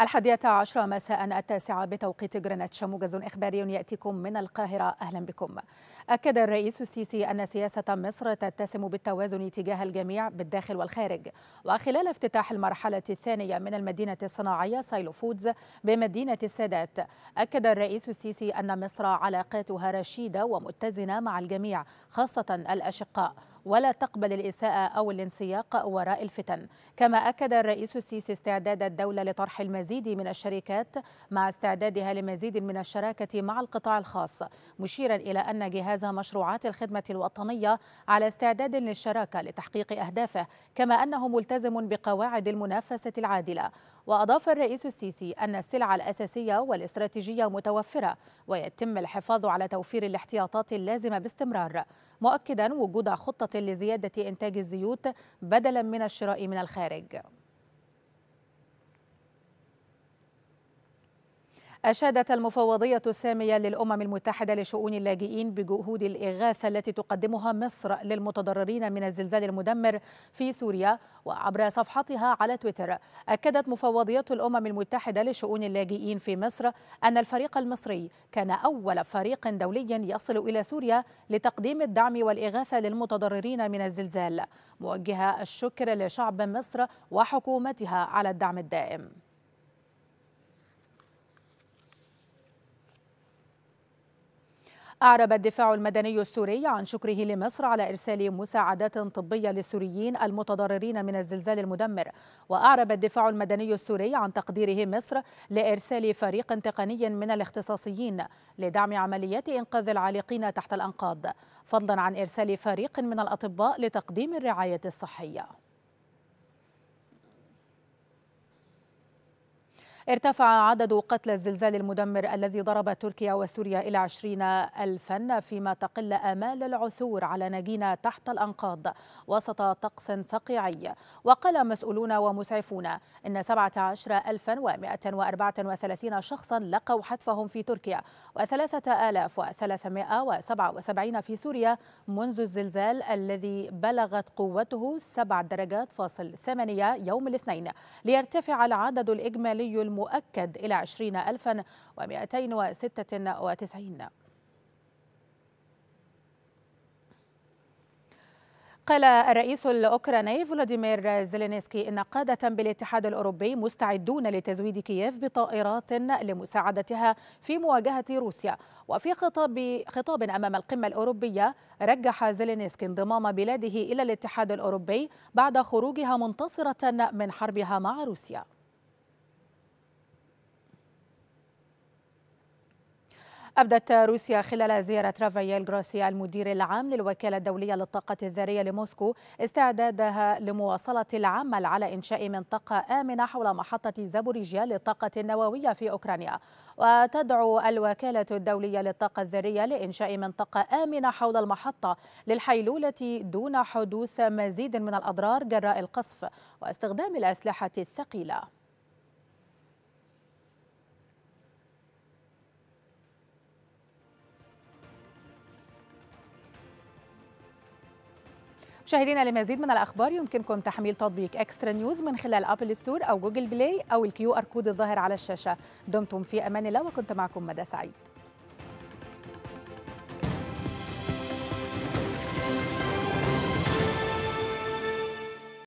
الحادية عشر مساء التاسعة بتوقيت جرينتش موجز إخباري يأتيكم من القاهرة أهلا بكم أكد الرئيس السيسي أن سياسة مصر تتسم بالتوازن تجاه الجميع بالداخل والخارج وخلال افتتاح المرحلة الثانية من المدينة الصناعية سايلو فودز بمدينة السادات أكد الرئيس السيسي أن مصر علاقاتها رشيدة ومتزنة مع الجميع خاصة الأشقاء ولا تقبل الإساءة أو الانسياق وراء الفتن كما أكد الرئيس السيسي استعداد الدولة لطرح المزيد من الشركات مع استعدادها لمزيد من الشراكة مع القطاع الخاص مشيرا إلى أن جهاز مشروعات الخدمة الوطنية على استعداد للشراكة لتحقيق أهدافه كما أنه ملتزم بقواعد المنافسة العادلة وأضاف الرئيس السيسي أن السلع الأساسية والاستراتيجية متوفرة ويتم الحفاظ على توفير الاحتياطات اللازمة باستمرار مؤكدا وجود خطة لزيادة إنتاج الزيوت بدلا من الشراء من الخارج أشادت المفوضية السامية للأمم المتحدة لشؤون اللاجئين بجهود الإغاثة التي تقدمها مصر للمتضررين من الزلزال المدمر في سوريا وعبر صفحتها على تويتر أكدت مفوضية الأمم المتحدة لشؤون اللاجئين في مصر أن الفريق المصري كان أول فريق دولي يصل إلى سوريا لتقديم الدعم والإغاثة للمتضررين من الزلزال موجهة الشكر لشعب مصر وحكومتها على الدعم الدائم أعرب الدفاع المدني السوري عن شكره لمصر على إرسال مساعدات طبية للسوريين المتضررين من الزلزال المدمر وأعرب الدفاع المدني السوري عن تقديره مصر لإرسال فريق تقني من الاختصاصيين لدعم عمليات إنقاذ العالقين تحت الأنقاض فضلا عن إرسال فريق من الأطباء لتقديم الرعاية الصحية ارتفع عدد قتلى الزلزال المدمر الذي ضرب تركيا وسوريا إلى عشرين ألفا فيما تقل آمال العثور على ناجين تحت الأنقاض وسط طقس صقيعي وقال مسؤولون ومسعفون إن 17134 شخصا لقوا حتفهم في تركيا و3377 في سوريا منذ الزلزال الذي بلغت قوته 7 درجات فاصل 8 يوم الاثنين ليرتفع العدد الإجمالي الم مؤكد إلى 20296 قال الرئيس الأوكراني فلاديمير زيلينسكي إن قادة بالاتحاد الأوروبي مستعدون لتزويد كييف بطائرات لمساعدتها في مواجهة روسيا وفي خطاب, خطاب أمام القمة الأوروبية رجح زيلينسكي انضمام بلاده إلى الاتحاد الأوروبي بعد خروجها منتصرة من حربها مع روسيا أبدت روسيا خلال زيارة رافائيل غروسيا المدير العام للوكالة الدولية للطاقة الذرية لموسكو استعدادها لمواصلة العمل على إنشاء منطقة آمنة حول محطة زابوريجيا للطاقة النووية في أوكرانيا وتدعو الوكالة الدولية للطاقة الذرية لإنشاء منطقة آمنة حول المحطة للحيلولة دون حدوث مزيد من الأضرار جراء القصف واستخدام الأسلحة الثقيلة مشاهدينا لمزيد من الاخبار يمكنكم تحميل تطبيق اكسترا نيوز من خلال ابل ستور او جوجل بلاي او الكيو ار كود الظاهر على الشاشه دمتم في امان الله وكنت معكم مدى سعيد